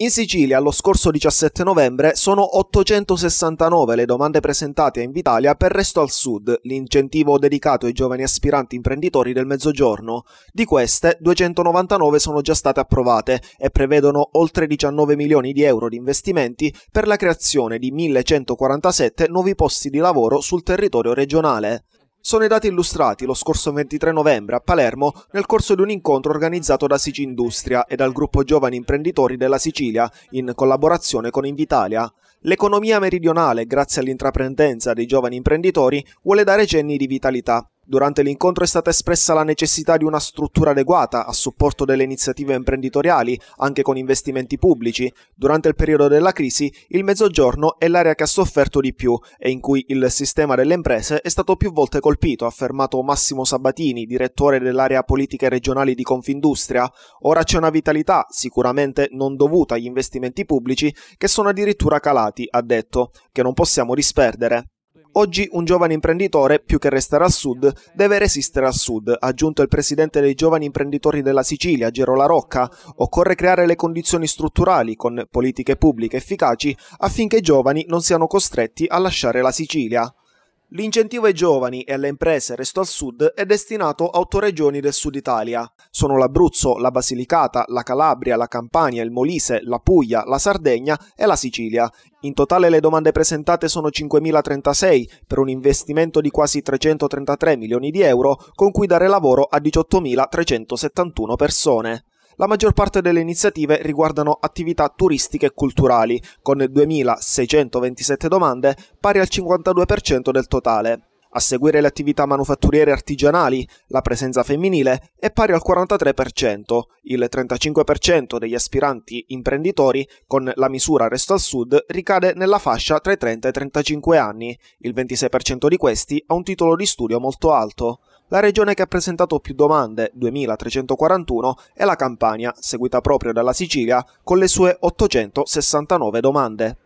In Sicilia, lo scorso 17 novembre, sono 869 le domande presentate a Invitalia per Resto al Sud, l'incentivo dedicato ai giovani aspiranti imprenditori del Mezzogiorno. Di queste, 299 sono già state approvate e prevedono oltre 19 milioni di euro di investimenti per la creazione di 1147 nuovi posti di lavoro sul territorio regionale sono i dati illustrati lo scorso 23 novembre a Palermo nel corso di un incontro organizzato da Sici Industria e dal gruppo Giovani Imprenditori della Sicilia in collaborazione con Invitalia. L'economia meridionale, grazie all'intraprendenza dei giovani imprenditori, vuole dare cenni di vitalità. Durante l'incontro è stata espressa la necessità di una struttura adeguata a supporto delle iniziative imprenditoriali, anche con investimenti pubblici. Durante il periodo della crisi, il Mezzogiorno è l'area che ha sofferto di più e in cui il sistema delle imprese è stato più volte colpito, ha affermato Massimo Sabatini, direttore dell'area politiche regionali di Confindustria. Ora c'è una vitalità, sicuramente non dovuta agli investimenti pubblici, che sono addirittura calati, ha detto, che non possiamo disperdere. Oggi un giovane imprenditore, più che restare al sud, deve resistere al sud, ha aggiunto il presidente dei giovani imprenditori della Sicilia, Gero La Rocca. Occorre creare le condizioni strutturali con politiche pubbliche efficaci affinché i giovani non siano costretti a lasciare la Sicilia. L'incentivo ai giovani e alle imprese Resto al Sud è destinato a otto regioni del Sud Italia. Sono l'Abruzzo, la Basilicata, la Calabria, la Campania, il Molise, la Puglia, la Sardegna e la Sicilia. In totale le domande presentate sono 5.036 per un investimento di quasi 333 milioni di euro con cui dare lavoro a 18.371 persone. La maggior parte delle iniziative riguardano attività turistiche e culturali, con 2.627 domande, pari al 52% del totale. A seguire le attività manufatturiere artigianali, la presenza femminile è pari al 43%, il 35% degli aspiranti imprenditori con la misura Resto al Sud ricade nella fascia tra i 30 e i 35 anni, il 26% di questi ha un titolo di studio molto alto. La regione che ha presentato più domande, 2341, è la Campania, seguita proprio dalla Sicilia, con le sue 869 domande.